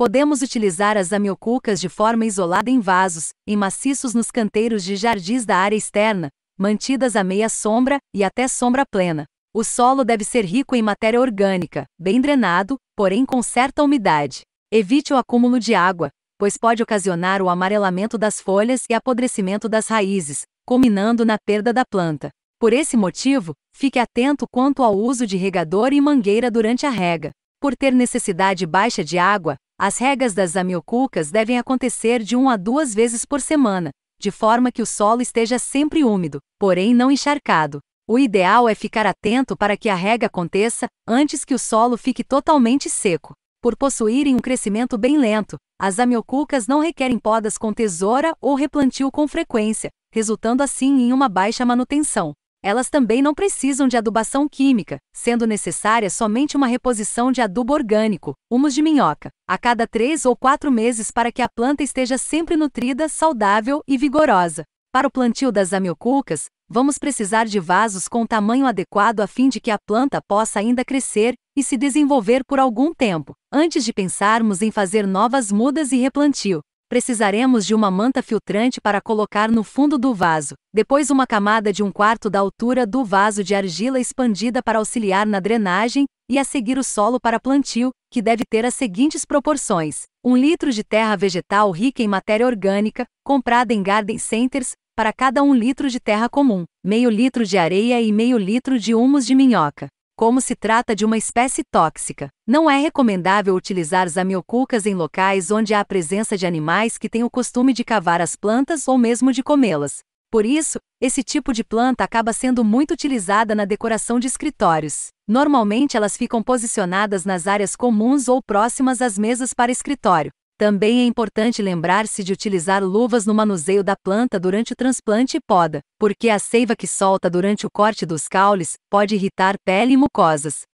Podemos utilizar as amiocucas de forma isolada em vasos, em maciços nos canteiros de jardins da área externa, mantidas a meia sombra e até sombra plena. O solo deve ser rico em matéria orgânica, bem drenado, porém com certa umidade. Evite o acúmulo de água, pois pode ocasionar o amarelamento das folhas e apodrecimento das raízes, culminando na perda da planta. Por esse motivo, fique atento quanto ao uso de regador e mangueira durante a rega. Por ter necessidade baixa de água, as regas das amiocucas devem acontecer de um a duas vezes por semana, de forma que o solo esteja sempre úmido, porém não encharcado. O ideal é ficar atento para que a rega aconteça antes que o solo fique totalmente seco. Por possuírem um crescimento bem lento, as amiocucas não requerem podas com tesoura ou replantio com frequência, resultando assim em uma baixa manutenção. Elas também não precisam de adubação química, sendo necessária somente uma reposição de adubo orgânico, humus de minhoca, a cada três ou quatro meses para que a planta esteja sempre nutrida, saudável e vigorosa. Para o plantio das amioculcas, vamos precisar de vasos com tamanho adequado a fim de que a planta possa ainda crescer e se desenvolver por algum tempo, antes de pensarmos em fazer novas mudas e replantio precisaremos de uma manta filtrante para colocar no fundo do vaso, depois uma camada de um quarto da altura do vaso de argila expandida para auxiliar na drenagem, e a seguir o solo para plantio, que deve ter as seguintes proporções: 1 litro de terra vegetal rica em matéria orgânica, comprada em garden centers, para cada 1 litro de terra comum, meio litro de areia e meio litro de humus de minhoca. Como se trata de uma espécie tóxica, não é recomendável utilizar zamioculcas em locais onde há a presença de animais que têm o costume de cavar as plantas ou mesmo de comê-las. Por isso, esse tipo de planta acaba sendo muito utilizada na decoração de escritórios. Normalmente elas ficam posicionadas nas áreas comuns ou próximas às mesas para escritório, também é importante lembrar-se de utilizar luvas no manuseio da planta durante o transplante e poda, porque a seiva que solta durante o corte dos caules pode irritar pele e mucosas,